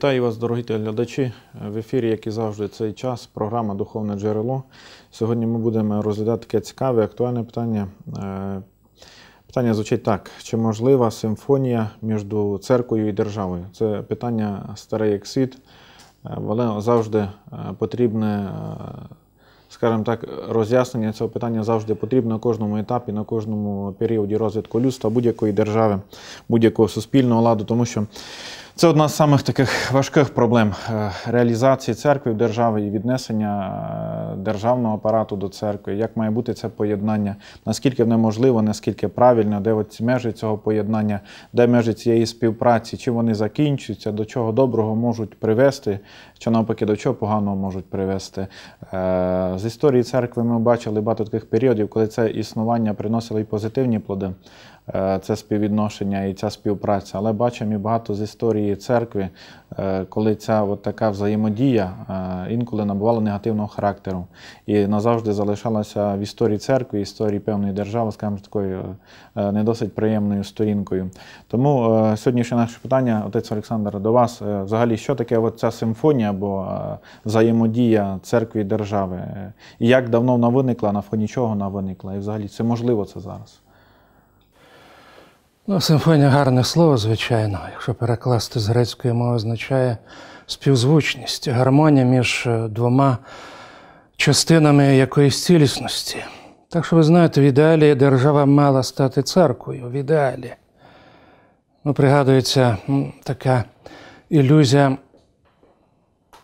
Вітаю вас, дорогі телеглядачі. В ефірі, як і завжди, цей час, програма Духовне джерело. Сьогодні ми будемо розглядати таке цікаве, актуальне питання. Е, питання звучить так: чи можлива симфонія між церквою і державою? Це питання старе як світ, е, але завжди е, потрібне, скажімо так, роз'яснення цього питання завжди потрібно на кожному етапі, на кожному періоді розвитку людства, будь-якої держави, будь-якого суспільного ладу, тому що. Це одна з самих таких важких проблем е, реалізації церкви в держави і віднесення е, державного апарату до церкви. Як має бути це поєднання? Наскільки воно можливо, наскільки правильно, де от межі цього поєднання, де межі цієї співпраці, чим вони закінчуються, до чого доброго можуть привести, чи навпаки, до чого поганого можуть привести. Е, з історії церкви ми бачили багато таких періодів, коли це існування приносило і позитивні плоди. Е, це співвідношення і ця співпраця. Але бачимо і багато з історії церкви, е, коли ця от така взаємодія е, інколи набувала негативного характеру і назавжди залишалася в історії церкви, історії певної держави, скажімо, такою не досить приємною сторінкою. Тому сьогоднішнє наше питання, отець Олександр, до вас взагалі, що таке от ця симфонія або взаємодія церкви і держави? І як давно вона виникла, на фоні чого вона виникла? І взагалі це можливо це зараз? Ну, симфонія гарне слово, звичайно, якщо перекласти з грецької мови, означає співзвучність, гармонія між е, двома частинами якоїсь цілісності. Так що ви знаєте, в ідеалі держава мала стати церквою, в ідеалі. Ну, Пригадується така ілюзія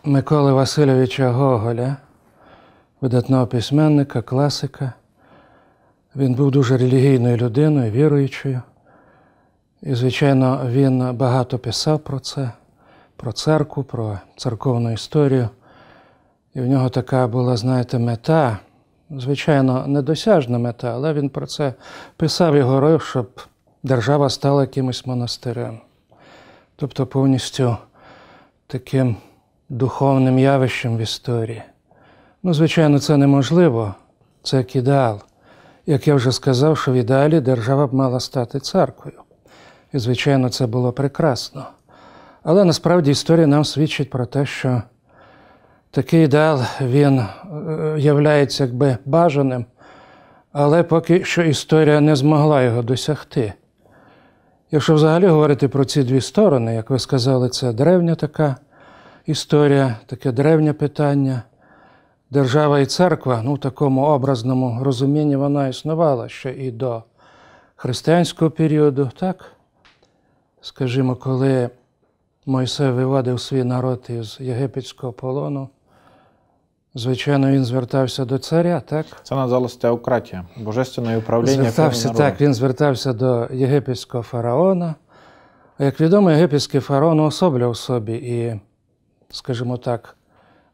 Миколи Васильовича Гоголя, видатного письменника, класика. Він був дуже релігійною людиною, віруючою. І, звичайно, він багато писав про це, про церкву, про церковну історію. І в нього така була, знаєте, мета, звичайно, недосяжна мета, але він про це писав і говорив, щоб держава стала якимось монастирем. Тобто повністю таким духовним явищем в історії. Ну, звичайно, це неможливо, це як ідеал. Як я вже сказав, що в ідеалі держава б мала стати церквою. І, звичайно, це було прекрасно. Але насправді історія нам свідчить про те, що такий ідеал він е, являється якби бажаним, але поки що історія не змогла його досягти. Якщо взагалі говорити про ці дві сторони, як ви сказали, це древня така історія, таке древнє питання. Держава і церква, ну, в такому образному розумінні, вона існувала ще і до християнського періоду, так? скажімо, коли Мойсей виводив свій народ із єгипетського полону, звичайно, він звертався до царя, так? Це називалося теократія, божественне управління. Звертався так, він звертався до єгипетського фараона. Як відомо, єгипетський фараон особляв собі і, скажімо так,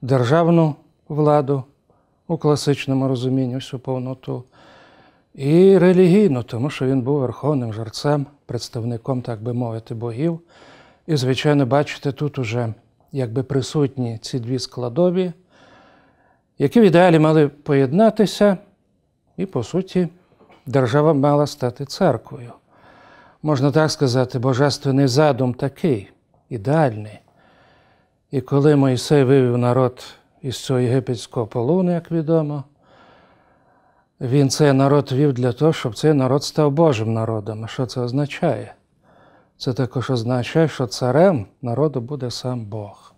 державну владу у класичному розумінні всю повноту, і релігійну, тому що він був верховним жерцем представником, так би мовити, богів. І, звичайно, бачите, тут уже якби присутні ці дві складові, які в ідеалі мали поєднатися, і, по суті, держава мала стати церквою. Можна так сказати, божественний задум такий, ідеальний. І коли Мойсей вивів народ із цього єгипетського полону, як відомо, він цей народ вів для того, щоб цей народ став Божим народом. А що це означає? Це також означає, що царем народу буде сам Бог.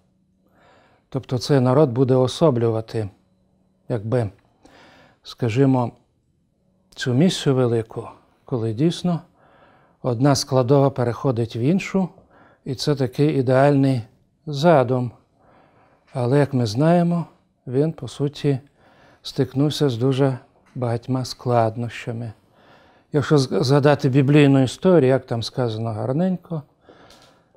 Тобто цей народ буде особлювати, якби, скажімо, цю місію велику, коли дійсно одна складова переходить в іншу, і це такий ідеальний задум. Але, як ми знаємо, він, по суті, стикнувся з дуже багатьма складнощами. Якщо згадати біблійну історію, як там сказано гарненько,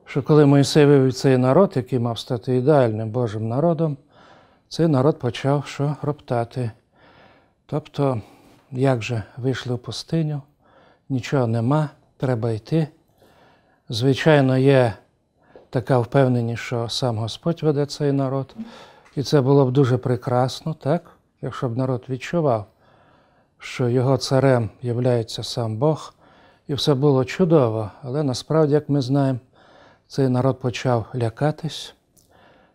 що коли Моїсей вивів цей народ, який мав стати ідеальним Божим народом, цей народ почав що роптати. Тобто, як же вийшли в пустиню, нічого нема, треба йти. Звичайно, є така впевненість, що сам Господь веде цей народ, і це було б дуже прекрасно, так? якщо б народ відчував що його царем являється сам Бог, і все було чудово, але насправді, як ми знаємо, цей народ почав лякатись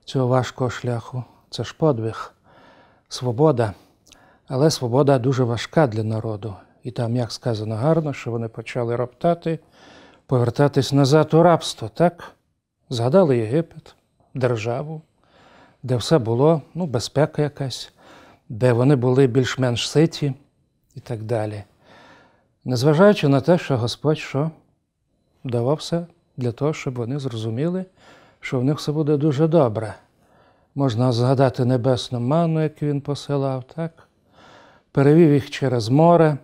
цього важкого шляху. Це ж подвиг, свобода. Але свобода дуже важка для народу. І там, як сказано гарно, що вони почали роптати, повертатись назад у рабство, так? Згадали Єгипет, державу, де все було ну, безпека якась, де вони були більш-менш ситі, і так далі. Незважаючи на те, що Господь що давав все для того, щоб вони зрозуміли, що в них все буде дуже добре. Можна згадати небесну ману, яку він посилав, так? перевів їх через море,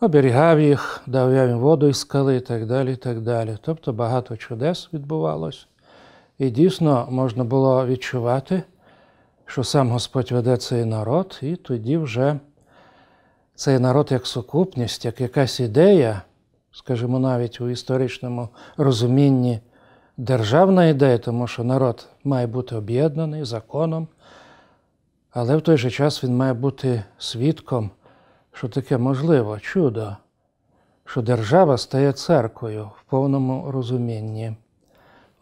оберігав їх, дав їм воду із скали і так далі. і так далі. Тобто багато чудес відбувалось. І дійсно можна було відчувати, що сам Господь веде цей народ, і тоді вже цей народ як сукупність, як якась ідея, скажімо, навіть у історичному розумінні державна ідея, тому що народ має бути об'єднаний законом, але в той же час він має бути свідком, що таке можливо, чудо, що держава стає церквою в повному розумінні.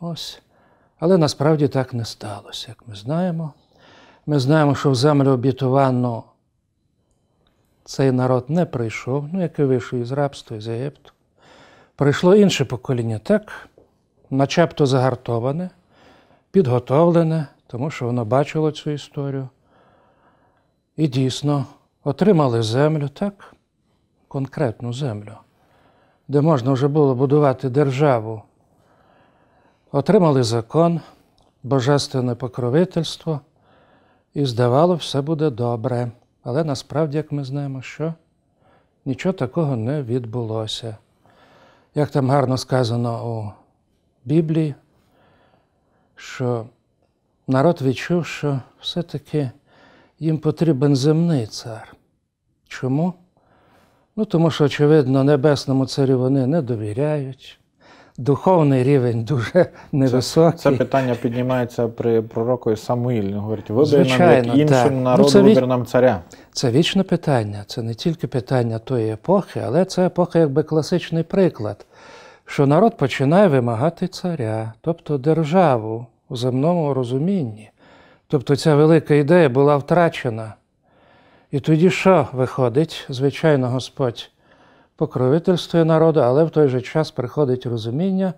Ось. Але насправді так не сталося, як ми знаємо. Ми знаємо, що в землю обітовану цей народ не прийшов, ну, як і вийшов із рабства, з Єгипту. Прийшло інше покоління, так, начебто загартоване, підготовлене, тому що воно бачило цю історію. І дійсно отримали землю, так, конкретну землю, де можна вже було будувати державу. Отримали закон, божественне покровительство, і здавало, все буде добре. Але насправді, як ми знаємо, що нічого такого не відбулося. Як там гарно сказано у Біблії, що народ відчув, що все-таки їм потрібен земний цар. Чому? Ну, тому що, очевидно, небесному царю вони не довіряють духовний рівень дуже невисокий. Це, це питання піднімається при пророку Самуїль. Говорить, вибір нам як іншим так. Ну, народу, ну, вибір нам царя. Це вічне питання, це не тільки питання тої епохи, але це епоха якби класичний приклад, що народ починає вимагати царя, тобто державу у земному розумінні. Тобто ця велика ідея була втрачена. І тоді що виходить? Звичайно, Господь покровительствує народу, але в той же час приходить розуміння,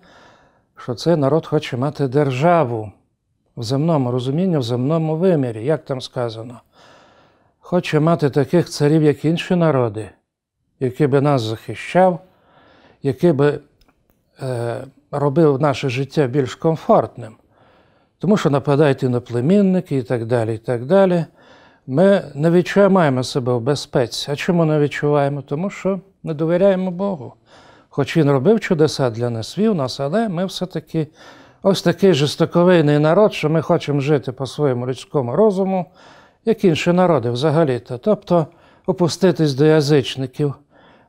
що цей народ хоче мати державу в земному розумінні, в земному вимірі, як там сказано. Хоче мати таких царів, як інші народи, які би нас захищав, який би е, робив наше життя більш комфортним. Тому що нападають іноплемінники і так далі, і так далі. Ми не відчуваємо себе в безпеці. А чому не відчуваємо? Тому що не довіряємо Богу. Хоч він робив чудеса для нас, вів нас, але ми все-таки ось такий жестоковийний народ, що ми хочемо жити по своєму людському розуму, як інші народи взагалі-то. Тобто опуститись до язичників.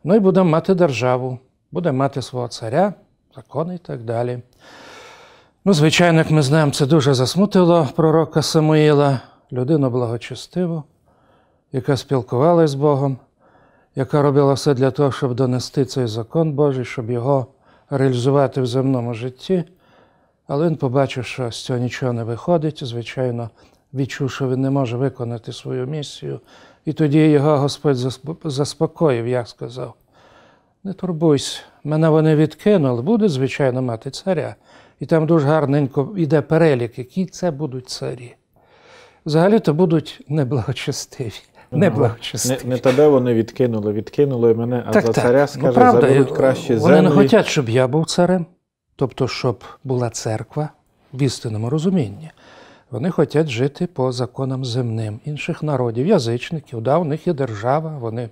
Ну і будемо мати державу, будемо мати свого царя, закони і так далі. Ну, звичайно, як ми знаємо, це дуже засмутило пророка Самуїла людину благочестиву, яка спілкувалася з Богом, яка робила все для того, щоб донести цей закон Божий, щоб його реалізувати в земному житті. Але він побачив, що з цього нічого не виходить, звичайно, відчув, що він не може виконати свою місію. І тоді його Господь заспокоїв, як сказав. Не турбуйся, мене вони відкинули, будуть, звичайно, мати царя. І там дуже гарненько йде перелік, які це будуть царі взагалі-то будуть неблагочестиві. Ну, неблагочестиві. Не, не тебе вони відкинули, відкинули мене, а так, за царя так. скаже, ну, заберуть е, краще землі. Вони не хочуть, щоб я був царем, тобто, щоб була церква в істинному розумінні. Вони хочуть жити по законам земним інших народів, язичників, да, у них є держава, вони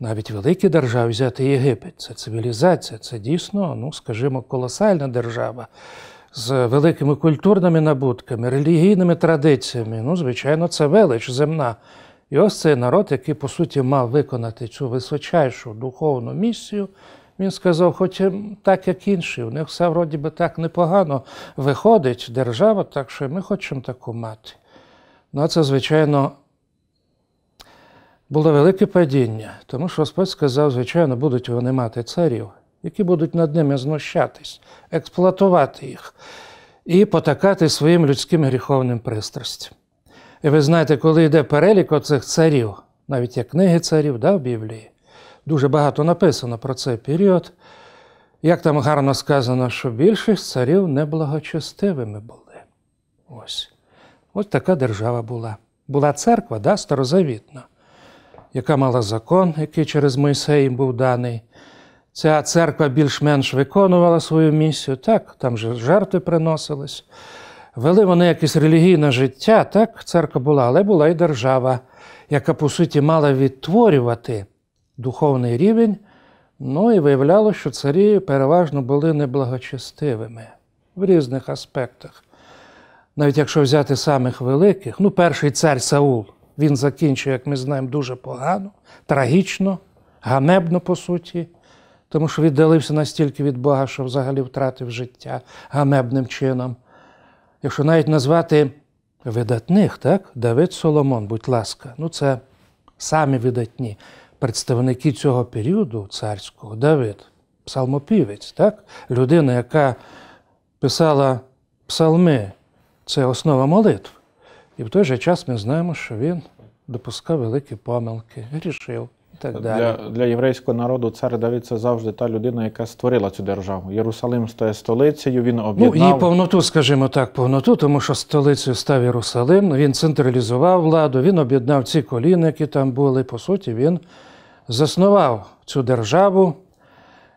навіть великі держави взяти Єгипет. Це цивілізація, це дійсно, ну скажімо, колосальна держава з великими культурними набутками, релігійними традиціями. Ну, звичайно, це велич земна. І ось цей народ, який, по суті, мав виконати цю височайшу духовну місію, він сказав, хоч так, як інші, у них все вроді би так непогано виходить держава, так що ми хочемо таку мати. Ну, а це, звичайно, було велике падіння, тому що Господь сказав, звичайно, будуть вони мати царів які будуть над ними знущатись, експлуатувати їх і потакати своїм людським гріховним пристрастям. І ви знаєте, коли йде перелік оцих царів, навіть є книги царів да, в Біблії, дуже багато написано про цей період. Як там гарно сказано, що більшість царів неблагочестивими були. Ось Ось така держава була. Була церква, да, старозавітна, яка мала закон, який через Мойсеїм був даний ця церква більш-менш виконувала свою місію, так, там же жертви приносились. Вели вони якесь релігійне життя, так, церква була, але була і держава, яка, по суті, мала відтворювати духовний рівень. Ну і виявляло, що царі переважно були неблагочестивими в різних аспектах. Навіть якщо взяти самих великих, ну, перший цар Саул, він закінчив, як ми знаємо, дуже погано, трагічно, ганебно, по суті тому що віддалився настільки від Бога, що взагалі втратив життя ганебним чином. Якщо навіть назвати видатних, так? Давид Соломон, будь ласка, ну це самі видатні представники цього періоду царського Давид, псалмопівець, так? людина, яка писала псалми, це основа молитв. І в той же час ми знаємо, що він допускав великі помилки, грішив так далі. Для для єврейського народу цар Давід завжди та людина, яка створила цю державу. Єрусалим стає столицею, він ну, об'єднав… Ну, і повноту, скажімо так, повноту, тому що столицею став Єрусалим, ну, він централізував владу, він об'єднав ці коліни, які там були. По суті, він заснував цю державу,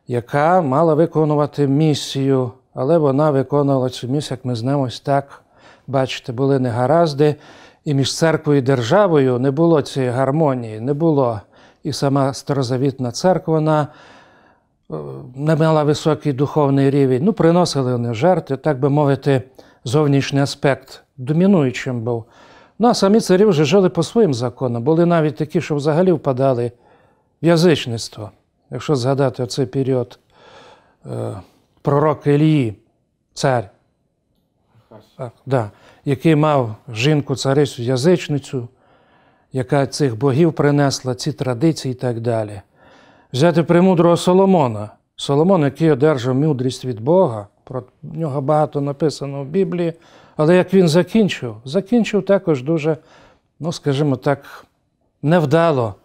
яка мала виконувати місію, але вона виконувала цю місію, як ми знаємо, ось так. Бачите, були негаразди, і між церквою і державою не було цієї гармонії, не було і сама старозавітна церква вона е, не мала високий духовний рівень. Ну, приносили вони жертви, так би мовити, зовнішній аспект домінуючим був. Ну, а самі царі вже жили по своїм законам. Були навіть такі, що взагалі впадали в язичництво. Якщо згадати оцей період е, пророк Ілії, цар, так, да, який мав жінку царицю язичницю яка цих богів принесла, ці традиції і так далі. Взяти премудрого Соломона, Соломон, який одержав мудрість від Бога, про нього багато написано в Біблії, але як він закінчив, закінчив також дуже, ну скажімо так, невдало,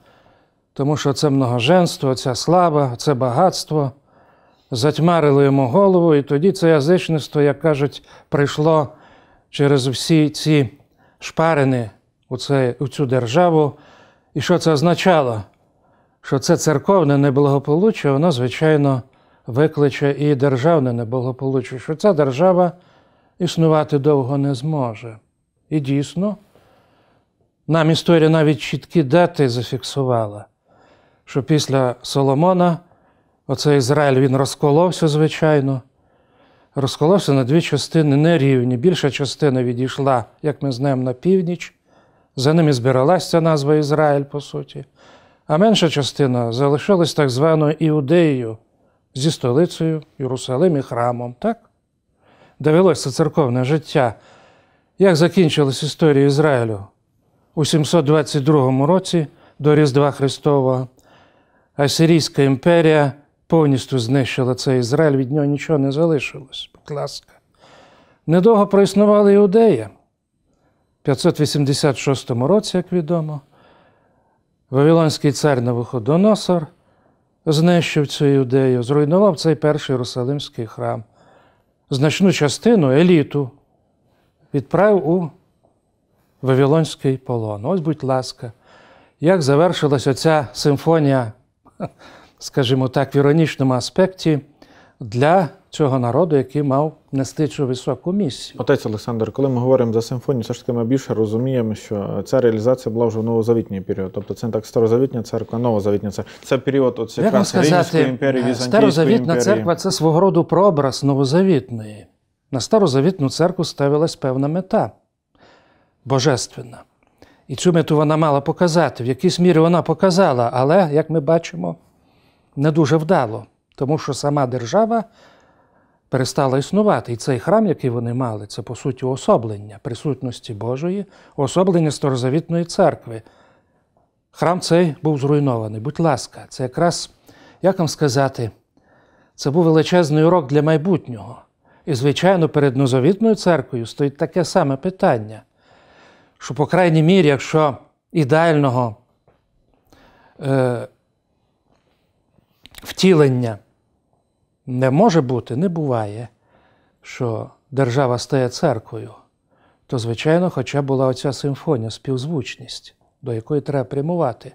тому що це многоженство, ця слава, це багатство. Затьмарило йому голову, і тоді це язичництво, як кажуть, прийшло через всі ці шпарини у цю державу. І що це означало? Що це церковне неблагополуччя, воно, звичайно, викличе і державне неблагополуччя, що ця держава існувати довго не зможе. І дійсно, нам історія навіть чіткі дати зафіксувала, що після Соломона оцей Ізраїль він розколовся, звичайно, розколовся на дві частини нерівні. Більша частина відійшла, як ми знаємо, на північ. За ними збиралась ця назва Ізраїль, по суті, а менша частина залишилась так званою Іудеєю зі столицею Єрусалим і храмом, так? Де церковне життя. Як закінчилась історія Ізраїлю у 722 році до Різдва Христового. Асирійська імперія повністю знищила цей Ізраїль, від нього нічого не залишилось, будь ласка. Недовго проіснувала іудеї. 586 році, як відомо, Вавилонський цар Навуходоносор знищив цю юдею, зруйнував цей перший Єрусалимський храм. Значну частину еліту відправив у Вавилонський полон. Ось, будь ласка, як завершилася ця симфонія, скажімо так, в іронічному аспекті для цього народу, який мав нести цю високу місію. Отець Олександр, коли ми говоримо за симфонію, все ж таки ми більше розуміємо, що ця реалізація була вже в новозавітній період. Тобто це не так старозавітня церква, новозавітня церква. Це період от якраз Римської імперії, е, Візантійської старозавітна імперії. церква це свого роду прообраз новозавітної. На старозавітну церкву ставилась певна мета божественна. І цю мету вона мала показати. В якійсь мірі вона показала, але, як ми бачимо, не дуже вдало тому що сама держава перестала існувати. І цей храм, який вони мали, це по суті особлення присутності Божої, особлення Старозавітної церкви. Храм цей був зруйнований. Будь ласка, це якраз, як вам сказати, це був величезний урок для майбутнього. І, звичайно, перед нозовітною церквою стоїть таке саме питання, що, по крайній мірі, якщо ідеального е, втілення не може бути, не буває, що держава стає церквою, то, звичайно, хоча була оця симфонія, співзвучність, до якої треба прямувати.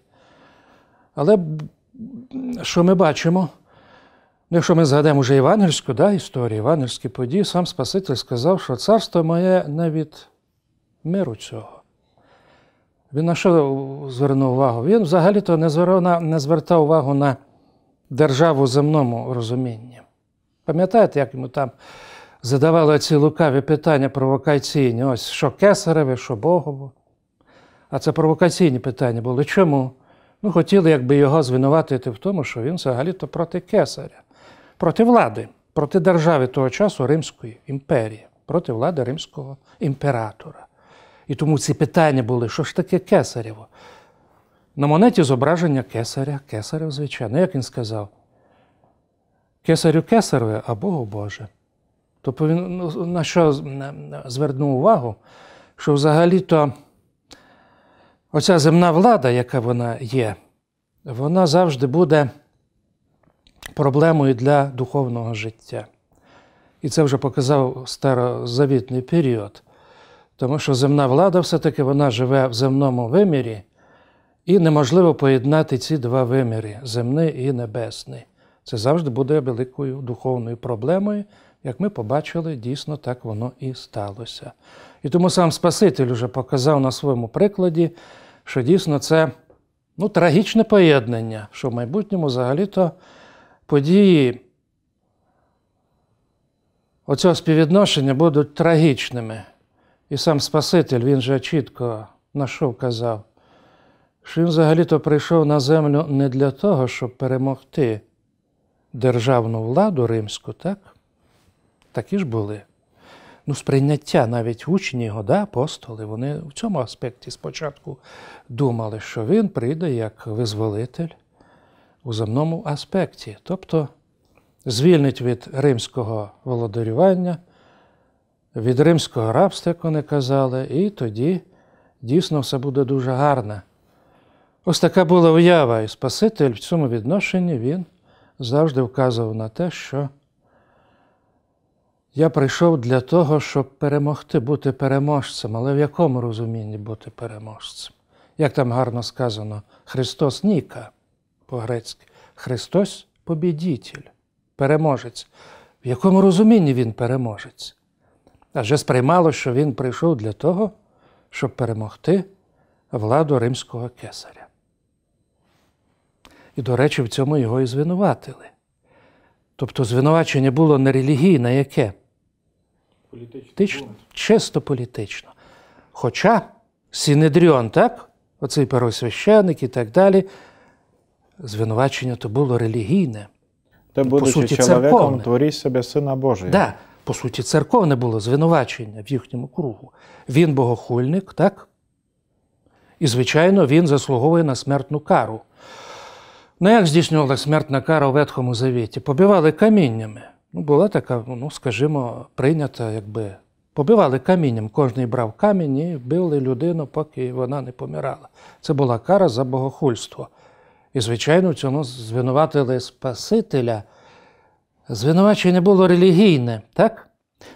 Але що ми бачимо? Ну, якщо ми згадаємо вже Івангельську да, історію, Івангельські події, сам Спаситель сказав, що царство моє не від миру цього. Він на що звернув увагу? Він взагалі-то не, не звертав увагу на державу земному розумінні. Пам'ятаєте, як йому там задавали ці лукаві питання провокаційні? Ось що Кесареве, що Богово. А це провокаційні питання були. Чому? Ну, хотіли, якби його звинуватити в тому, що він взагалі-то проти кесаря, проти влади, проти держави того часу Римської імперії, проти влади римського імператора. І тому ці питання були: що ж таке кесарево? На монеті зображення кесаря, кесаря, звичайно, як він сказав, кесарю кесареве, а Богу Боже. Тобто він ну, на що звернув увагу, що взагалі-то оця земна влада, яка вона є, вона завжди буде проблемою для духовного життя. І це вже показав старозавітний період, тому що земна влада все-таки вона живе в земному вимірі. І неможливо поєднати ці два виміри земний і небесний. Це завжди буде великою духовною проблемою. Як ми побачили, дійсно так воно і сталося. І тому сам Спаситель вже показав на своєму прикладі, що дійсно це ну, трагічне поєднання, що в майбутньому взагалі-то події оцього співвідношення будуть трагічними. І сам Спаситель, він же чітко на що вказав. Шин взагалі-то прийшов на землю не для того, щоб перемогти державну владу римську, так? Такі ж були. Ну, сприйняття навіть учні його, да, апостоли, вони в цьому аспекті спочатку думали, що він прийде як визволитель у земному аспекті, тобто звільнить від римського володарювання, від римського рабства, як вони казали, і тоді дійсно все буде дуже гарно. Ось така була уява, і Спаситель в цьому відношенні він завжди вказував на те, що я прийшов для того, щоб перемогти, бути переможцем, але в якому розумінні бути переможцем? Як там гарно сказано, Христос Ніка по-грецьки, Христос побідітель, переможець. В якому розумінні він переможець? Адже сприймало, що він прийшов для того, щоб перемогти владу римського кесаря. І, до речі, в цьому його і звинуватили. Тобто звинувачення було не релігійне, яке? Політично. Чисто політично. Хоча Сінедріон, так? Оцей первосвященик і так далі. Звинувачення то було релігійне. Ти, будучи чоловіком, церковне. творі себе сина Божого. Да, по суті, церковне було звинувачення в їхньому кругу. Він богохульник, так? І, звичайно, він заслуговує на смертну кару. Ну, як здійснювала смертна кара у Ветхому Завіті? Побивали каміннями. Ну, Була така, ну скажімо, прийнята, якби. Побивали камінням, кожен брав камінь і били людину, поки вона не помирала. Це була кара за богохульство. І, звичайно, в цьому звинуватили Спасителя. Звинувачення було релігійне, так?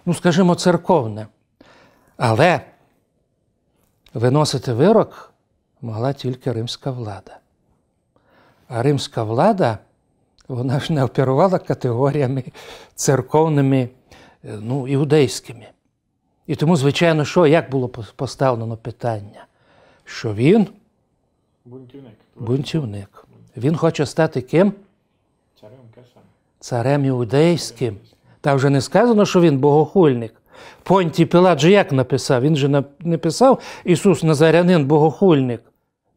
Ну, скажімо, церковне. Але виносити вирок могла тільки римська влада. А римська влада вона ж не оперувала категоріями церковними, е, ну, іудейськими. І тому, звичайно, що як було поставлено питання? Що він бунтівник. бунтівник. Він хоче стати ким? Царем Кесарем. Царем іудейським. Та вже не сказано, що він богохульник. Понтій Пілат же як написав? Він же не писав Ісус Назарянин, богохульник.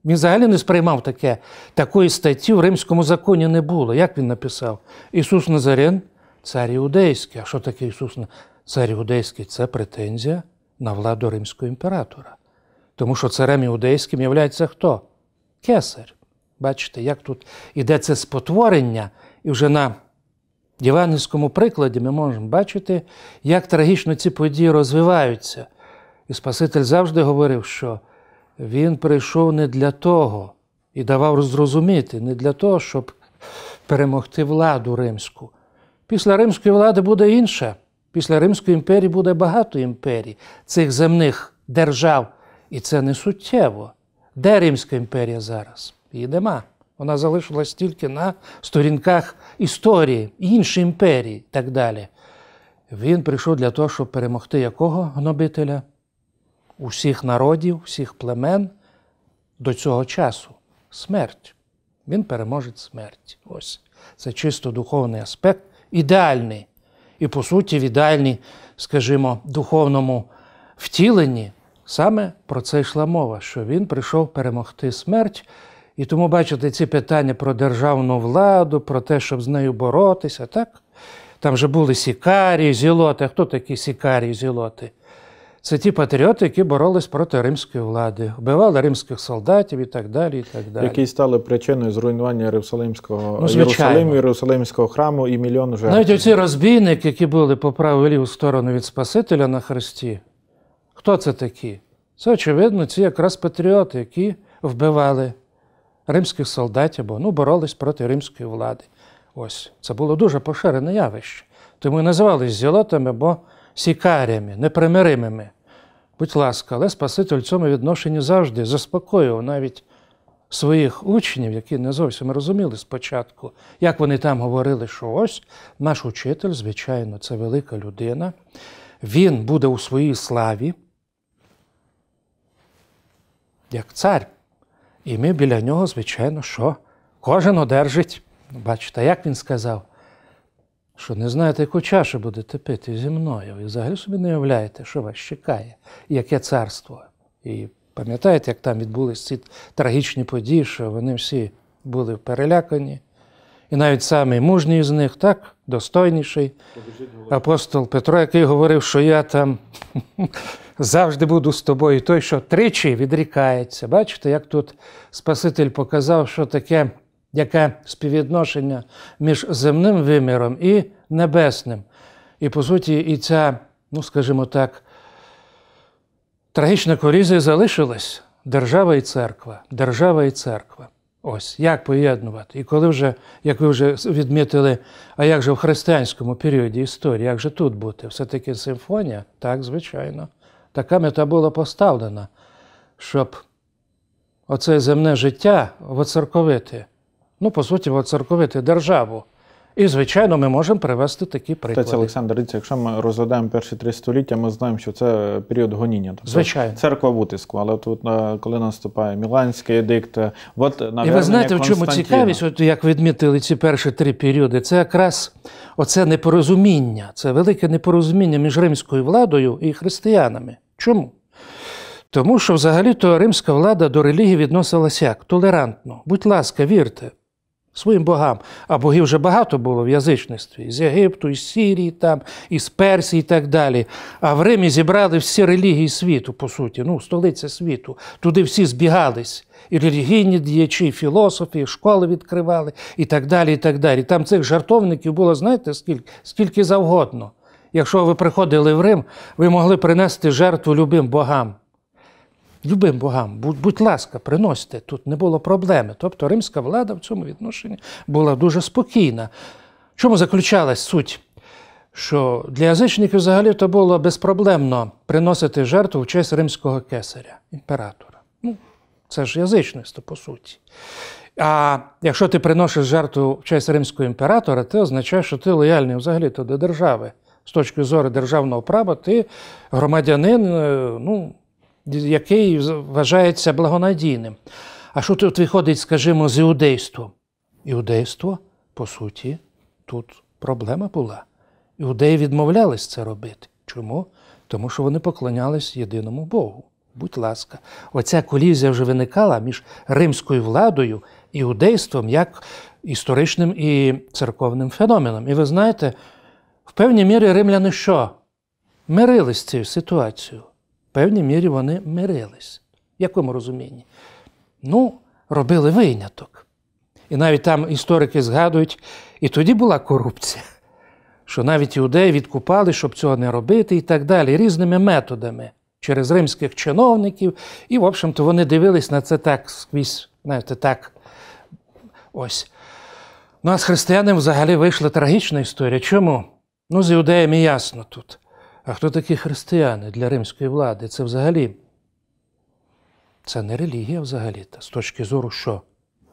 Він взагалі не сприймав таке. Такої статті в римському законі не було. Як він написав? Ісус Назарен цар іудейський. А що таке Ісус Цар іудейський? Це претензія на владу римського імператора. Тому що царем іудейським являється хто? Кесар. Бачите, як тут іде це спотворення, і вже на Іванівському прикладі ми можемо бачити, як трагічно ці події розвиваються. І Спаситель завжди говорив, що він прийшов не для того і давав зрозуміти, не для того, щоб перемогти владу римську. Після римської влади буде інша. Після Римської імперії буде багато імперій, цих земних держав. І це не суттєво. Де Римська імперія зараз? Її нема. Вона залишилась тільки на сторінках історії, інші імперії і так далі. Він прийшов для того, щоб перемогти якого гнобителя? усіх народів, всіх племен до цього часу. Смерть. Він переможе смерть. Ось. Це чисто духовний аспект, ідеальний. І, по суті, в ідеальній, скажімо, духовному втіленні саме про це йшла мова, що він прийшов перемогти смерть. І тому, бачите, ці питання про державну владу, про те, щоб з нею боротися, так? Там же були сікарі, зілоти. А хто такі сікарі, зілоти? Це ті патріоти, які боролись проти римської влади, вбивали римських солдатів і так далі. і так далі. Які стали причиною зруйнування Єрусалимського ну, Єрусалиму, Єрусалимського храму і мільйон жертв. Навіть оці розбійники, які були по праву ліву сторону від Спасителя на хресті, хто це такі? Це, очевидно, ці якраз патріоти, які вбивали римських солдатів, бо ну, боролись проти римської влади. Ось це було дуже поширене явище. Тому і називались зілотами, бо сікарями, непримиримими. Будь ласка, але Спаситель в цьому відношенні завжди заспокоював навіть своїх учнів, які не зовсім розуміли спочатку, як вони там говорили, що ось наш учитель, звичайно, це велика людина, він буде у своїй славі, як цар. І ми біля нього, звичайно, що кожен одержить. Бачите, як він сказав, що не знаєте, яку чашу будете пити зі мною. І взагалі собі не уявляєте, що вас чекає, яке царство. І пам'ятаєте, як там відбулись ці трагічні події, що вони всі були перелякані. І навіть самий мужній з них, так, достойніший апостол Петро, який говорив, що я там завжди буду з тобою, той, що тричі відрікається. Бачите, як тут Спаситель показав, що таке яке співвідношення між земним виміром і небесним. І по суті, і ця, ну скажімо так, трагічна корізія залишилась держава і церква, держава і церква. Ось як поєднувати. І коли вже, як ви вже відмітили, а як же в християнському періоді історії, як же тут бути? Все-таки симфонія? Так, звичайно. Така мета була поставлена, щоб оце земне життя воцерковити ну, по суті, воцерковити державу. І, звичайно, ми можемо привести такі приклади. Тець Олександр Дивіться, якщо ми розглядаємо перші три століття, ми знаємо, що це період гоніння. Тобто Звичайно. Церква в утиску, але тут, е, коли наступає Міланський едикт, е, от І ви знаєте, в чому цікавість, от як відмітили ці перші три періоди, це якраз оце непорозуміння, це велике непорозуміння між римською владою і християнами. Чому? Тому що взагалі-то римська влада до релігії відносилася як толерантно. Будь ласка, вірте своїм богам. А богів вже багато було в язичництві з Єгипту, із Сирії, там, із Персії і так далі. А в Римі зібрали всі релігії світу, по суті, ну, столиця світу. Туди всі збігались. І релігійні діячі, і філософи, і школи відкривали, і так далі. і так далі. Там цих жартовників було, знаєте, скільки, скільки завгодно. Якщо ви приходили в Рим, ви могли принести жертву любим богам любим богам, будь, будь ласка, приносьте, тут не було проблеми. Тобто римська влада в цьому відношенні була дуже спокійна. В чому заключалась суть? Що для язичників взагалі то було безпроблемно приносити жертву в честь римського кесаря, імператора. Ну, Це ж язичництво, по суті. А якщо ти приносиш жертву в честь римського імператора, це означає, що ти лояльний взагалі-то до держави. З точки зору державного права, ти громадянин е, ну, який вважається благонадійним. А що тут виходить, скажімо, з іудейством? Іудейство, по суті, тут проблема була. Іудеї відмовлялись це робити. Чому? Тому що вони поклонялись єдиному Богу. Будь ласка, оця колізія вже виникала між римською владою і іудейством як історичним і церковним феноменом. І ви знаєте, в певній мірі римляни що? Мирились з цією ситуацією певній мірі вони мирились. В якому розумінні? Ну, робили виняток. І навіть там історики згадують, і тоді була корупція, що навіть іудеї відкупали, щоб цього не робити, і так далі, різними методами через римських чиновників. І, в общем-то, вони дивились на це так сквізь, знаєте, так ось. Ну, а з християнами взагалі вийшла трагічна історія. Чому? Ну, з іудеями ясно тут. А хто такі християни для римської влади? Це взагалі? Це не релігія взагалі-то, з точки зору що?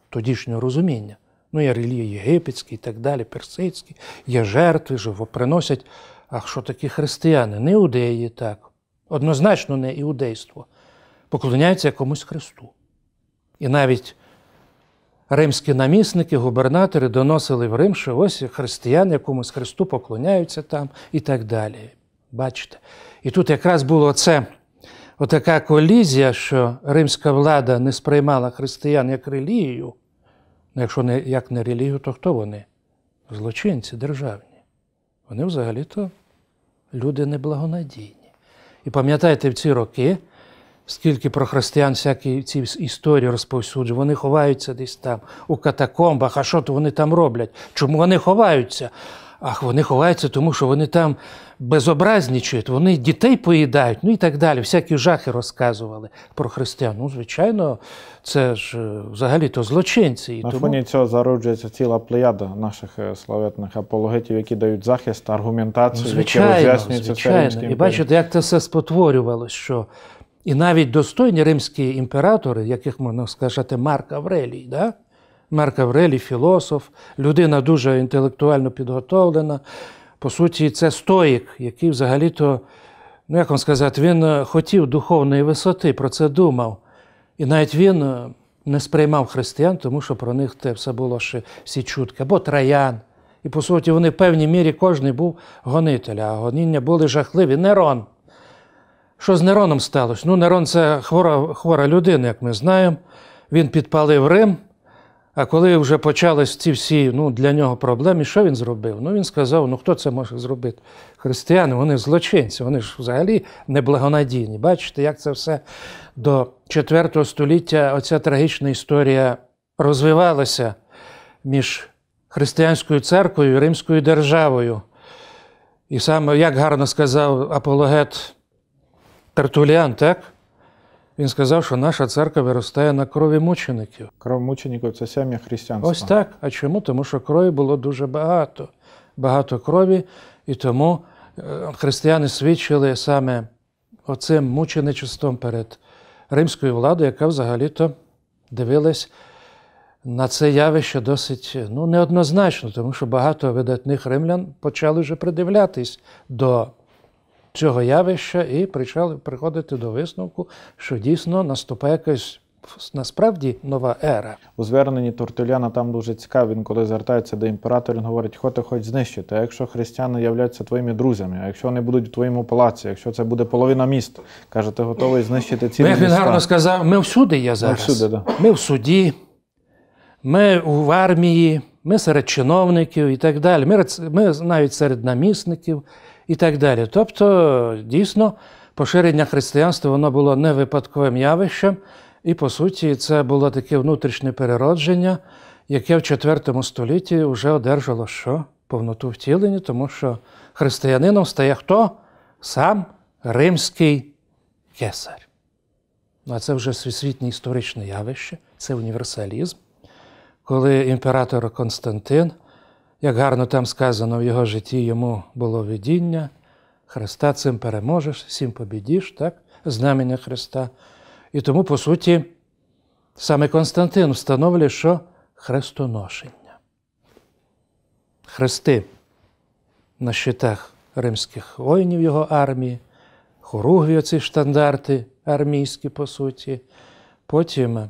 Тодішнього розуміння. Ну, є релігії єгипетські і так далі, персидські, є жертви, живоприносять. А що такі християни? Не іудеї, так. Однозначно не іудейство. Поклоняються якомусь Христу. І навіть римські намісники, губернатори доносили в Рим, що ось християни якомусь Христу поклоняються там і так далі. Бачите? І тут якраз було це, отака колізія, що римська влада не сприймала християн як релігію. Ну, якщо не як не релігію, то хто вони? Злочинці державні. Вони взагалі-то люди неблагонадійні. І пам'ятайте в ці роки, скільки про християн всякі ці історії розповсюджують, вони ховаються десь там, у катакомбах, а що то вони там роблять? Чому вони ховаються? Ах, вони ховаються, тому що вони там безобразнічують, вони дітей поїдають, ну і так далі. Всякі жахи розказували про християн. Ну, звичайно, це ж е, взагалі-то злочинці. І На тому... фоні цього зароджується ціла плеяда наших е, славетних апологетів, які дають захист, аргументацію, ну, звичайно, які роз'яснюються звичайно. І бачите, як це все спотворювалося, що і навіть достойні римські імператори, яких можна сказати, Марк Аврелій. да? Марк Аврелій, філософ, людина дуже інтелектуально підготовлена. По суті, це стоїк, який взагалі-то, ну як вам сказати, він е, хотів духовної висоти, про це думав. І навіть він е, не сприймав християн, тому що про них те все було ще всі чутки, або троян. І, по суті, вони в певній мірі кожен був гонителя, а гоніння були жахливі. Нерон. Що з Нероном сталося? Ну, Нерон це хвора, хвора людина, як ми знаємо. Він підпалив Рим. А коли вже почались ці всі ну, для нього проблеми, що він зробив? Ну він сказав: ну хто це може зробити? Християни, вони злочинці, вони ж взагалі неблагонадійні. Бачите, як це все до IV століття оця трагічна історія розвивалася між християнською церквою і Римською державою. І саме, як гарно сказав апологет Тертуліан, так? Він сказав, що наша церква виростає на крові мучеників. Кров мучеників це сім'я християнства. Ось так. А чому? Тому що крові було дуже багато, багато крові, і тому е, християни свідчили саме оцим мученичеством перед римською владою, яка взагалі-то дивилась на це явище досить ну, неоднозначно, тому що багато видатних римлян почали вже придивлятись до цього явища і почали приходити до висновку, що дійсно наступає якась. Насправді нова ера у зверненні Тортуляна там дуже цікаво. Він коли звертається до імператора, він говорить, хто ти хоч знищити. А якщо християни являються твоїми друзями, а якщо вони будуть у твоєму палаці, якщо це буде половина міст, каже, ти готовий знищити ці міста. він гарно сказав, ми всюди є зараз. Ми всюди, да. ми в суді, ми в армії, ми серед чиновників і так далі. Ми, ми навіть серед намісників і так далі. Тобто, дійсно, поширення християнства воно було не випадковим явищем, і, по суті, це було таке внутрішнє переродження, яке в IV столітті вже одержало що? Повноту втілення, тому що християнином стає хто? Сам римський кесар. А це вже всесвітнє історичне явище, це універсалізм, коли імператор Константин. Як гарно там сказано в його житті йому було видіння, Христа цим переможеш, всім побідіш, так? знамення Христа. І тому, по суті, саме Константин встановлює, що хрестоношення. Хрести на щитах римських воїнів його армії, хоругві оці штандарти армійські, по суті, потім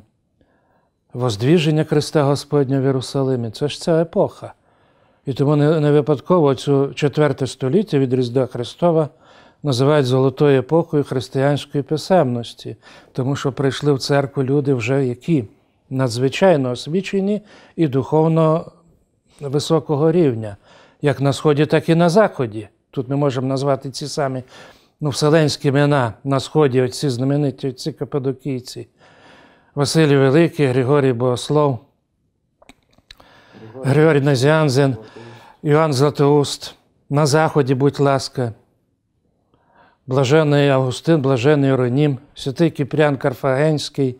воздвіження Христа Господня в Єрусалимі. Це ж ця епоха. І тому не випадково цю четверте століття від Різдва Христова називають золотою епохою християнської писемності, тому що прийшли в церкву люди, вже які надзвичайно освічені і духовно високого рівня, як на Сході, так і на Заході. Тут ми можемо назвати ці самі ну, вселенські імена на Сході, оці знамениті оці кападокійці. Василій Великий, Григорій Богослов, Григорій Назіанзен. Йоанн Златоуст, на Заході, будь ласка, блажений Августин, блажений Ронім, святий Кіпрян Карфагенський,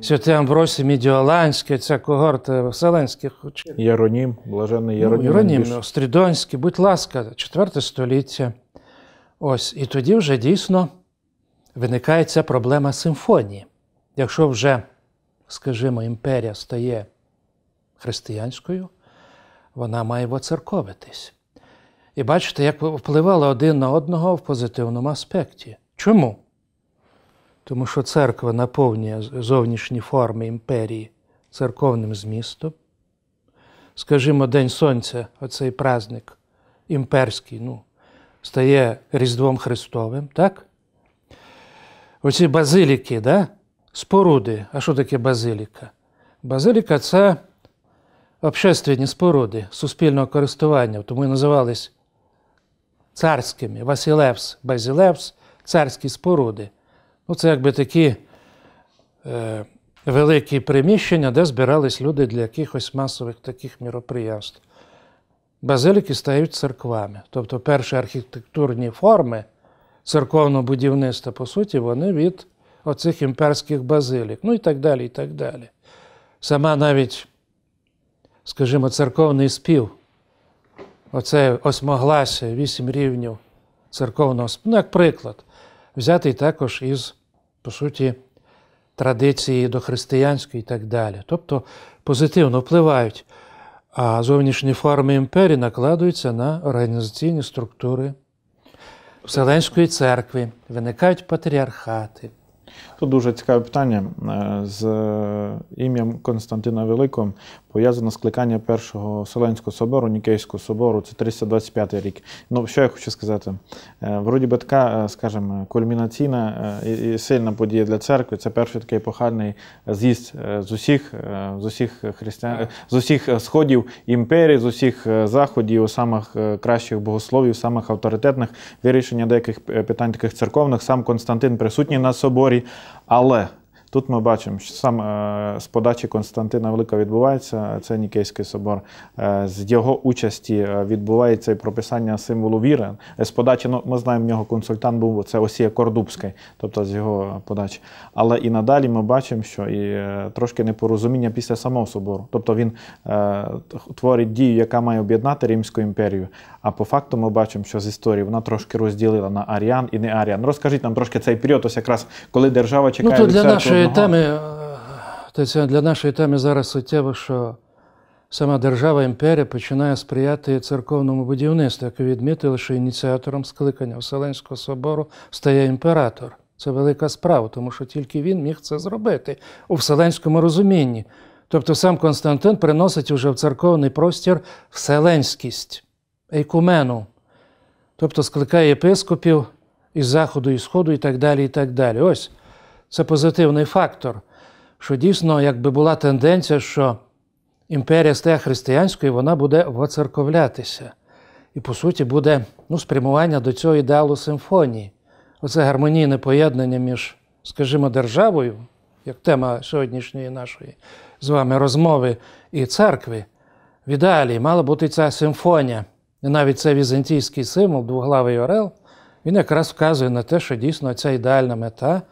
святий Амбросій Мідіоланський, ця когорта Вселенських учених. Єронім, блажений Єронім. Ну, Єронім Стрідонський, будь ласка, 4 століття. Ось, і тоді вже дійсно виникає ця проблема симфонії. Якщо вже, скажімо, імперія стає християнською, вона має воцерковитись. І бачите, як впливали один на одного в позитивному аспекті. Чому? Тому що церква наповнює зовнішні форми імперії церковним змістом. Скажімо, День Сонця, оцей праздник імперський, ну, стає Різдвом Христовим, так? Оці базиліки, да? споруди. А що таке базиліка? Базиліка це общественні споруди суспільного користування, тому і називались царськими Василевс, Базілевс, царські споруди. Ну, Це якби такі е, великі приміщення, де збирались люди для якихось масових таких міроприємств. Базиліки стають церквами. Тобто перші архітектурні форми церковного будівництва, по суті, вони від оцих імперських базилік, ну і так далі. і так далі. Сама навіть скажімо, церковний спів, оце осьмогласія, вісім рівнів церковного спів, ну, як приклад, взятий також із, по суті, традиції дохристиянської і так далі. Тобто позитивно впливають, а зовнішні форми імперії накладуються на організаційні структури Вселенської церкви, виникають патріархати. Тут дуже цікаве питання е, з е, ім'ям Константина Великого пов'язано скликання першого Селенського собору, Нікейського собору, це 325 рік. Ну, що я хочу сказати? Е, вроді би така, скажімо, кульмінаційна і сильна подія для церкви. Це перший такий епохальний з'їзд з усіх з усіх християн, з усіх сходів імперії, з усіх заходів, самих кращих богословів, самих авторитетних вирішення деяких питань таких церковних. Сам Константин присутній на соборі. Allah Тут ми бачимо, що саме з подачі Константина Великого відбувається е, це Нікейський собор. Е, з його участі е, відбувається і прописання символу віри. З подачі, ну ми знаємо, в нього консультант був це Осія Кордубський, тобто з його подачі. Але і надалі ми бачимо, що і трошки непорозуміння після самого собору. Тобто він творить дію, яка має об'єднати Римську імперію. А по факту ми бачимо, що з історії вона трошки розділила на аріан і не аріан. Розкажіть нам трошки цей період, ось якраз коли держава чекає. Ну, то для нашої нашої теми, для нашої теми зараз суттєво, що сама держава імперія починає сприяти церковному будівництву, як відмітили, що ініціатором скликання Вселенського собору стає імператор. Це велика справа, тому що тільки він міг це зробити у вселенському розумінні. Тобто сам Константин приносить уже в церковний простір вселенськість, ейкумену, тобто скликає єпископів із Заходу, і Сходу і так далі. і так далі. Ось це позитивний фактор, що дійсно, якби була тенденція, що імперія стає християнською, вона буде воцерковлятися. І, по суті, буде ну, спрямування до цього ідеалу симфонії. Оце гармонійне поєднання між, скажімо, державою, як тема сьогоднішньої нашої з вами розмови і церкви. В ідеалі мала бути ця симфонія. І навіть це візантійський символ, двоглавий Орел, він якраз вказує на те, що дійсно ця ідеальна мета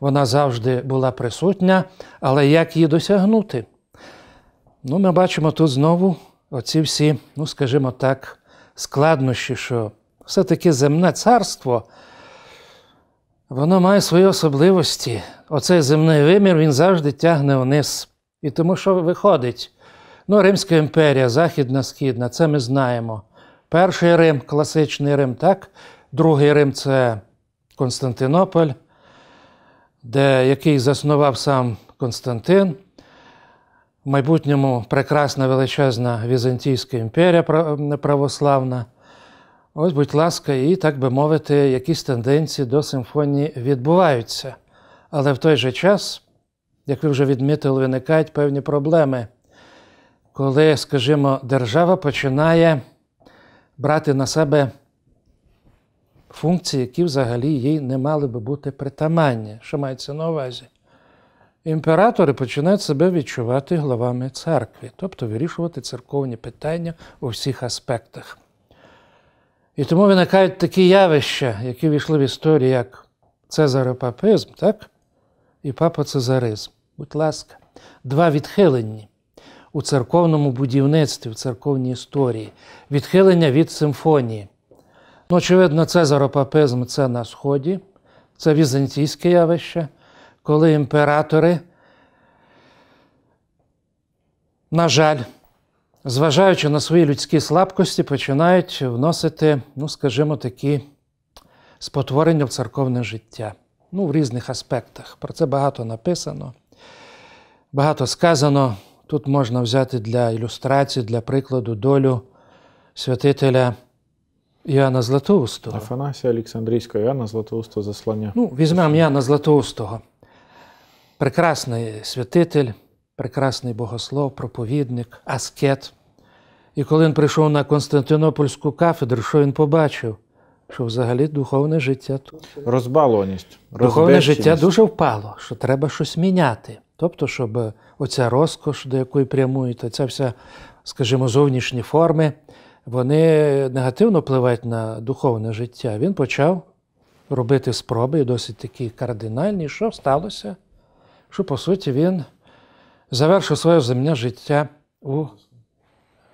вона завжди була присутня, але як її досягнути? Ну, Ми бачимо тут знову оці всі, ну, скажімо так, складнощі, що все-таки земне царство, воно має свої особливості. Оцей земний вимір він завжди тягне вниз. І тому, що виходить, ну, Римська імперія, Західна, Східна, це ми знаємо. Перший Рим класичний Рим, так? Другий Рим це Константинополь де, який заснував сам Константин. В майбутньому прекрасна величезна Візантійська імперія православна. Ось, будь ласка, і, так би мовити, якісь тенденції до симфонії відбуваються. Але в той же час, як ви вже відмітили, виникають певні проблеми, коли, скажімо, держава починає брати на себе функції, які взагалі їй не мали би бути притаманні, що мається на увазі. Імператори починають себе відчувати главами церкви, тобто вирішувати церковні питання у всіх аспектах. І тому виникають такі явища, які війшли в історію, як цезаропапизм, так? і папоцезаризм. Будь ласка, два відхилені у церковному будівництві, в церковній історії, відхилення від симфонії. Ну, Очевидно, цезаропапизм це на Сході, це візантійське явище, коли імператори, на жаль, зважаючи на свої людські слабкості, починають вносити, ну, скажімо, такі спотворення в церковне життя. Ну, в різних аспектах. Про це багато написано, багато сказано. Тут можна взяти для ілюстрації, для прикладу долю святителя. Яна Златоустого. Афанасія Олександрійського Іоанна Златоустого заслання. Ну, візьмемо Іоанна Златоустого. Прекрасний святитель, прекрасний богослов, проповідник, аскет. І коли він прийшов на Константинопольську кафедру, що він побачив? Що взагалі духовне життя тут. Розбалованість. Духовне життя дуже впало, що треба щось міняти. Тобто, щоб оця розкош, до якої прямують, ця вся, скажімо, зовнішні форми вони негативно впливають на духовне життя. Він почав робити спроби, досить такі кардинальні, що сталося, що, по суті, він завершив своє земне життя у,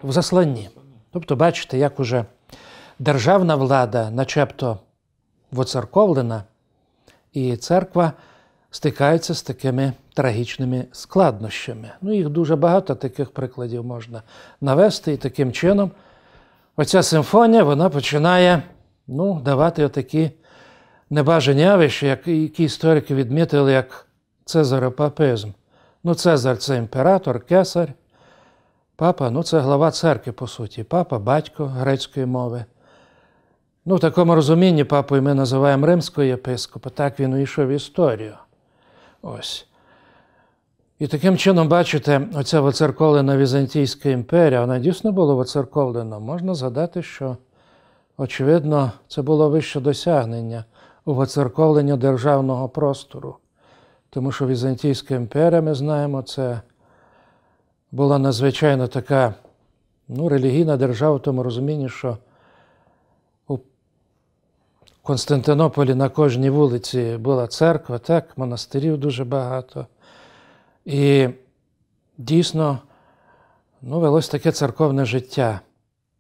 в засланні. Тобто, бачите, як уже державна влада, начебто воцерковлена, і церква стикається з такими трагічними складнощами. Ну, Їх дуже багато таких прикладів можна навести і таким чином оця симфонія вона починає ну, давати отакі небажані явища, які історики відмітили як цезаропапизм. Ну, Цезар це імператор, кесар, папа ну, це глава церкви, по суті, папа, батько грецької мови. Ну, В такому розумінні папою ми називаємо римського єпископа, так він увійшов в історію. Ось. І таким чином, бачите, оця воцерковлена Візантійська імперія, вона дійсно була воцерковлена. Можна згадати, що, очевидно, це було вище досягнення у воцерковленні державного простору. Тому що Візантійська імперія, ми знаємо, це була надзвичайно така ну, релігійна держава в тому розумінні, що у Константинополі на кожній вулиці була церква, так, монастирів дуже багато. І дійсно ну, велось таке церковне життя.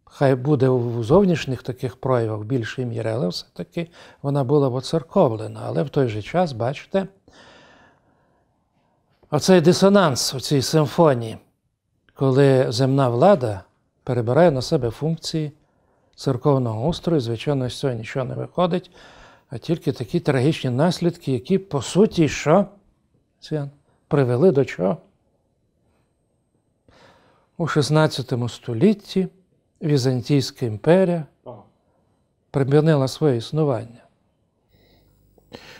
Хай буде в зовнішніх таких проявах більшій мірі, але все-таки вона була воцерковлена. Але в той же час, бачите, оцей дисонанс у цій симфонії, коли земна влада перебирає на себе функції церковного устрою, звичайно, з цього нічого не виходить, а тільки такі трагічні наслідки, які, по суті, що? Свян привели до чого? У XVI столітті Візантійська імперія припинила своє існування.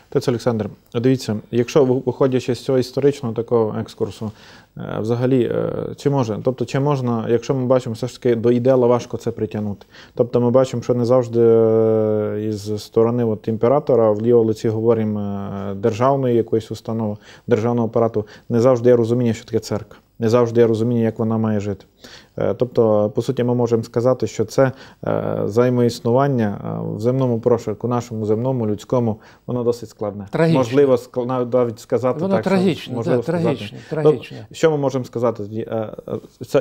Тець Олександр, дивіться, якщо виходячи з цього історичного такого екскурсу, е, взагалі, е, чи може, тобто, чи можна, якщо ми бачимо, все ж таки до ідеала важко це притягнути. Тобто ми бачимо, що не завжди е, із сторони от імператора в лівому лиці говоримо державної якоїсь установи, державного апарату, не завжди є розуміння, що таке церква. Не завжди я розуміння, як вона має жити. Е, тобто, по суті, ми можемо сказати, що це е, взаємоіснування е, в земному прошарку, нашому земному, людському, воно досить складне. Трагічне. Можливо, навіть сказати воно так. Трагічне, що, можливо, да, сказати. трагічне, тобто, трагічне. Тобто, що ми можемо сказати?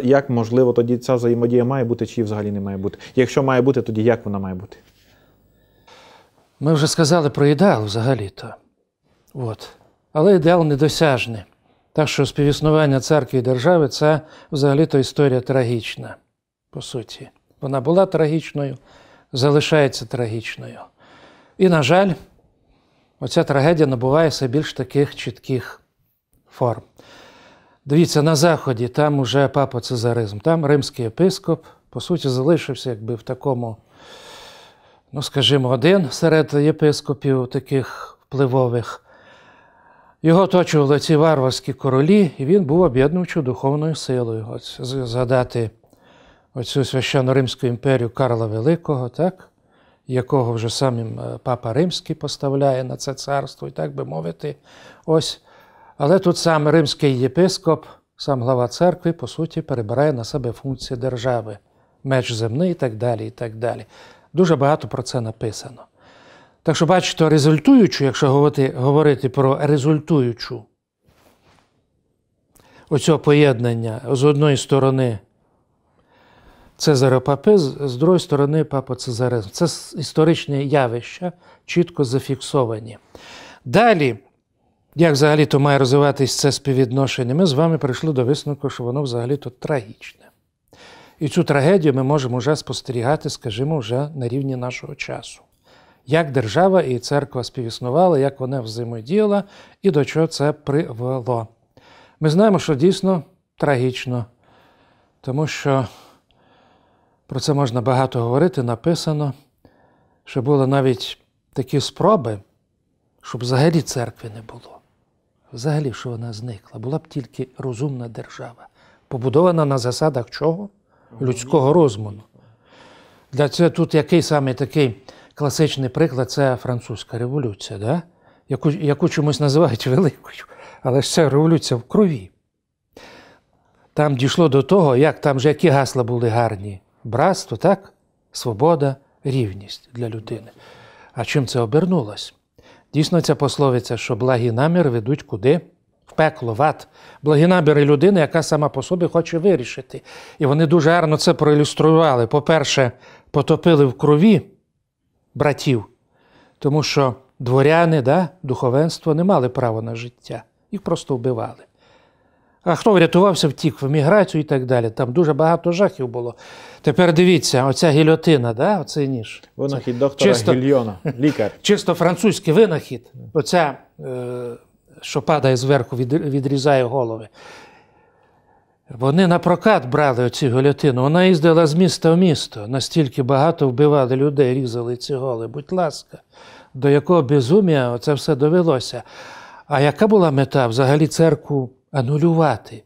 Як можливо тоді ця взаємодія має бути, чи взагалі не має бути? Якщо має бути, тоді як вона має бути? Ми вже сказали про ідеал взагалі-то. От. Але ідеал недосяжний. Так що співіснування церкви і держави це взагалі-то історія трагічна, по суті. Вона була трагічною, залишається трагічною. І, на жаль, оця трагедія набуває все більш таких чітких форм. Дивіться, на Заході там уже папа Цезаризм, там римський епископ, по суті, залишився якби в такому, ну, скажімо, один серед єпископів таких впливових. Його оточували ці варварські королі, і він був об'єднуючою духовною силою. От Згадати оцю священно Римську імперію Карла Великого, так? якого вже сам е, Папа Римський поставляє на це царство, і так би мовити, ось. Але тут сам римський єпископ, сам глава церкви, по суті, перебирає на себе функції держави, меч земний і так далі. і так далі. Дуже багато про це написано. Так що, бачите, результуючу, якщо говорити, говорити про результуючу оцього поєднання з одної сторони Цезара Папи, з другої сторони папа Цезаризм. Це історичне явище, чітко зафіксовані. Далі, як взагалі-то має розвиватись це співвідношення, ми з вами прийшли до висновку, що воно взагалі-то трагічне. І цю трагедію ми можемо вже спостерігати, скажімо, вже на рівні нашого часу як держава і церква співіснували, як вона взаємодіяла і до чого це привело. Ми знаємо, що дійсно трагічно, тому що про це можна багато говорити, написано, що були навіть такі спроби, щоб взагалі церкви не було. Взагалі, що вона зникла, була б тільки розумна держава, побудована на засадах чого? Людського розуму. Для цього тут який саме такий класичний приклад це французька революція, да? яку яку чомусь називають великою. Але ж це революція в крові. Там дійшло до того, як там же які гасла були гарні. Братство, так? свобода, рівність для людини. А чим це обернулось? Дійсно, ця пословиця, що благі наміри ведуть куди? В пекло, в ад. Благі наміри людини, яка сама по собі хоче вирішити. І вони дуже гарно це проілюстрували. По-перше, потопили в крові братів, тому що дворяни, да, духовенство не мали права на життя, їх просто вбивали. А хто врятувався, втік в еміграцію і так далі. Там дуже багато жахів було. Тепер дивіться, оця гільотина, да? оцей ніж. Винахід доктора чисто, Гільйона, лікар. Чисто французький винахід, оця, е, що падає зверху, відрізає голови. Вони на прокат брали оці гольотину. Вона їздила з міста в місто. Настільки багато вбивали людей, різали ці голи. Будь ласка, до якого безум'я це все довелося. А яка була мета взагалі церкву анулювати?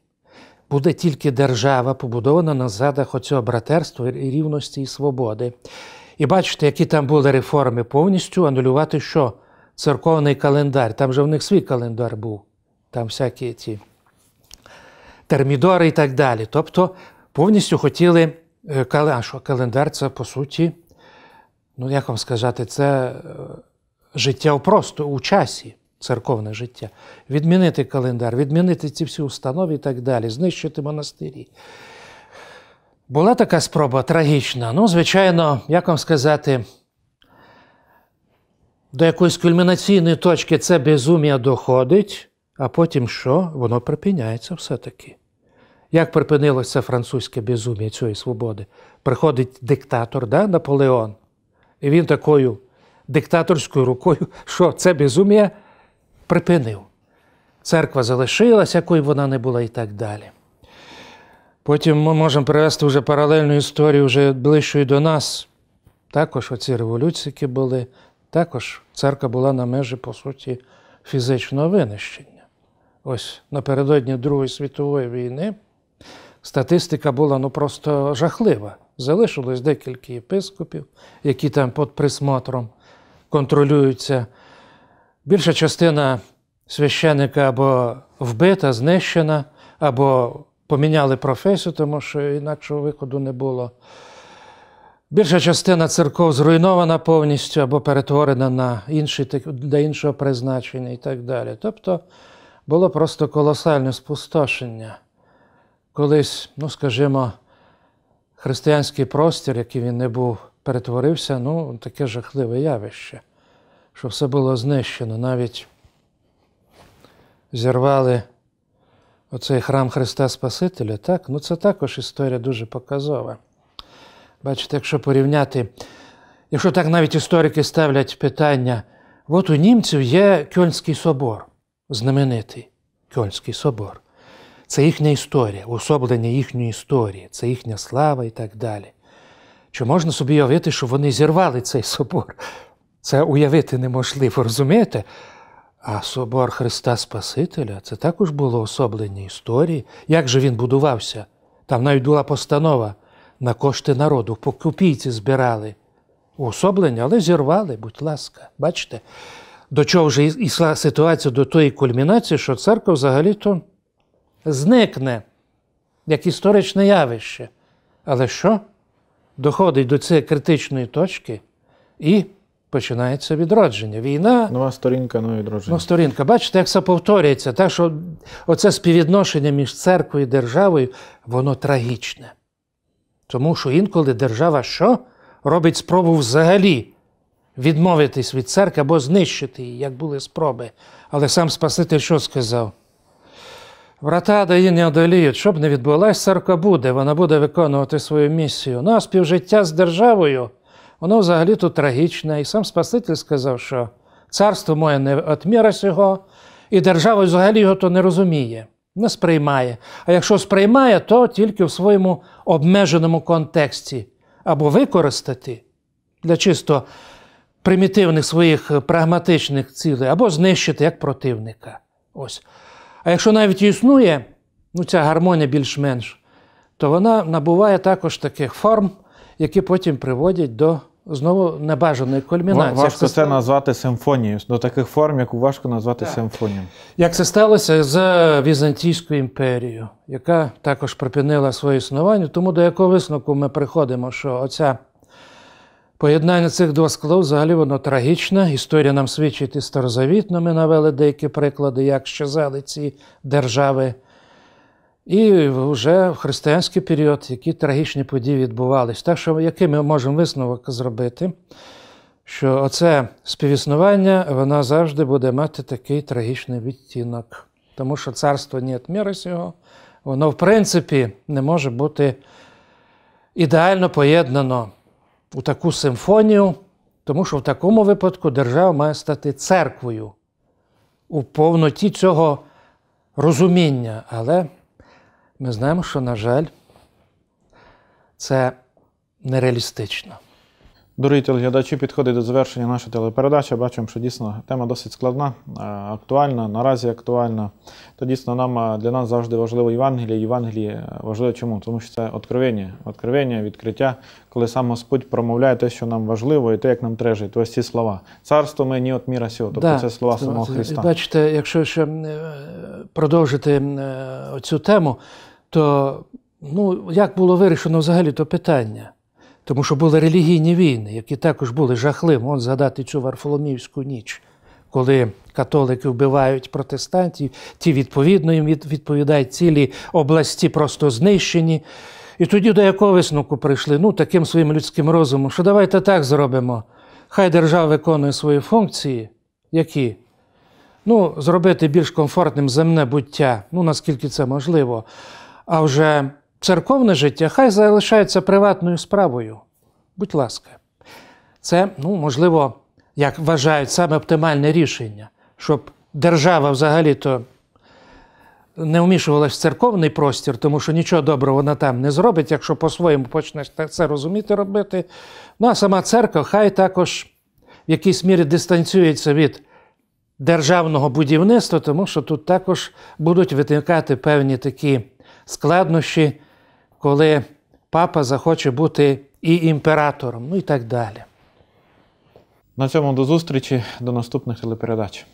Буде тільки держава, побудована на задах оцього братерства, і рівності і свободи. І бачите, які там були реформи повністю анулювати що? Церковний календар. Там же в них свій календар був. Там всякі ці термідори і так далі. Тобто повністю хотіли е, а що календар це по суті, ну як вам сказати, це е, життя просто у часі, церковне життя. Відмінити календар, відмінити ці всі установи і так далі, знищити монастирі. Була така спроба трагічна. Ну, звичайно, як вам сказати, до якоїсь кульмінаційної точки це безум'я доходить, а потім що? Воно припиняється все-таки. Як припинилося французьке безум'я цієї свободи? Приходить диктатор да, Наполеон, і він такою диктаторською рукою, що це безум'я припинив. Церква залишилась, якою вона не була, і так далі. Потім ми можемо привести вже паралельну історію вже ближчою до нас. Також оці революції які були, також церква була на межі, по суті, фізичного винищення. Ось напередодні Другої світової війни статистика була ну просто жахлива. Залишилось декілька єпископів, які там під присмотром контролюються. Більша частина священика або вбита, знищена, або поміняли професію, тому що інакшого виходу не було. Більша частина церков зруйнована повністю або перетворена на інші, для іншого призначення і так далі. Тобто було просто колосальне спустошення колись, ну скажімо, християнський простір, який він не був, перетворився, ну, таке жахливе явище, що все було знищено. Навіть зірвали оцей храм Христа Спасителя. так? Ну, Це також історія дуже показова. Бачите, якщо порівняти, якщо так навіть історики ставлять питання, от у німців є Кьольнський собор, знаменитий Кьольнський собор. Це їхня історія, уособлення їхньої історії, це їхня слава і так далі. Чи можна собі уявити, що вони зірвали цей собор? Це уявити неможливо, розумієте? А собор Христа Спасителя це також було особлення історії. Як же він будувався? Там навіть була постанова на кошти народу, по збирали уособлення, але зірвали, будь ласка, бачите, до чого вже йшла ситуація до тої кульмінації, що церква взагалі-то зникне як історичне явище. Але що? Доходить до цієї критичної точки і починається відродження. Війна. Нова сторінка, нове відродження. Нова сторінка. Бачите, як це повторюється. Так що оце співвідношення між церквою і державою, воно трагічне. Тому що інколи держава що? Робить спробу взагалі відмовитись від церкви або знищити її, як були спроби. Але сам Спаситель що сказав? Врата дає не одоліють, щоб не відбулась, церква буде, вона буде виконувати свою місію. Ну а співжиття з державою, воно взагалі тут трагічне. І сам Спаситель сказав, що царство моє не від сього, і держава взагалі його то не розуміє, не сприймає. А якщо сприймає, то тільки в своєму обмеженому контексті або використати для чисто примітивних своїх прагматичних цілей, або знищити як противника. Ось. А якщо навіть існує ну, ця гармонія більш-менш, то вона набуває також таких форм, які потім приводять до знову небажаної кульмінації. Важко це назвати симфонією, до таких форм, яку важко назвати так. симфонією. Як це сталося з Візантійською імперією, яка також припинила своє існування, тому до якого висновку ми приходимо, що оця. Поєднання цих двох складов взагалі воно трагічне. Історія нам свідчить і старозавітно. Ми навели деякі приклади, як щезали ці держави. І вже в християнський період, які трагічні події відбувалися. Так що, який ми можемо висновок зробити, що оце співіснування воно завжди буде мати такий трагічний відтінок. Тому що царство ні міри сього, воно, в принципі, не може бути ідеально поєднано у таку симфонію, тому що в такому випадку держава має стати церквою у повноті цього розуміння. Але ми знаємо, що, на жаль, це нереалістично. Дорогі телеглядачі, підходить до завершення наша телепередача. Бачимо, що дійсно тема досить складна, е, актуальна, наразі актуальна. То дійсно нам е, для нас завжди важливо Євангеліє. Євангеліє важливо чому? Тому що це откровення, откровення, відкриття, коли сам Господь промовляє те, що нам важливо, і те, як нам треба жити. Ось ці слова. Царство мені от міра сього. Тобто да. це слова самого Христа. Бачите, якщо ще е, продовжити цю тему, то ну, як було вирішено взагалі то питання? Тому що були релігійні війни, які також були жахливими. от згадати цю Варфоломівську ніч, коли католики вбивають протестантів, ті відповідно їм відповідають цілі області, просто знищені. І тоді до якого висновку прийшли? Ну, таким своїм людським розумом, що давайте так зробимо. Хай держава виконує свої функції, які ну, зробити більш комфортним земне буття, ну наскільки це можливо. А вже Церковне життя хай залишається приватною справою. Будь ласка, це, ну, можливо, як вважають, саме оптимальне рішення, щоб держава взагалі-то не вмішувалась в церковний простір, тому що нічого доброго вона там не зробить, якщо по-своєму почне це розуміти робити. Ну а сама церква хай також в якійсь мірі дистанціюється від державного будівництва, тому що тут також будуть виникати певні такі складнощі коли папа захоче бути і імператором, ну і так далі. На цьому до зустрічі, до наступних телепередач.